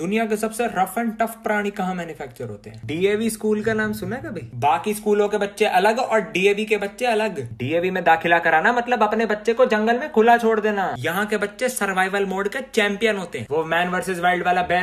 दुनिया के सबसे रफ एंड टफ प्राणी कहाँ मैन्युफैक्चर होते हैं डीएवी स्कूल का नाम सुना कभी बाकी स्कूलों के बच्चे अलग और डीएवी के बच्चे अलग डीएवी में दाखिला कराना मतलब अपने बच्चे को जंगल में खुला छोड़ देना यहाँ के बच्चे सर्वाइवल मोड के चैंपियन होते हैं वो मैन वर्सेज वर्ल्ड वाला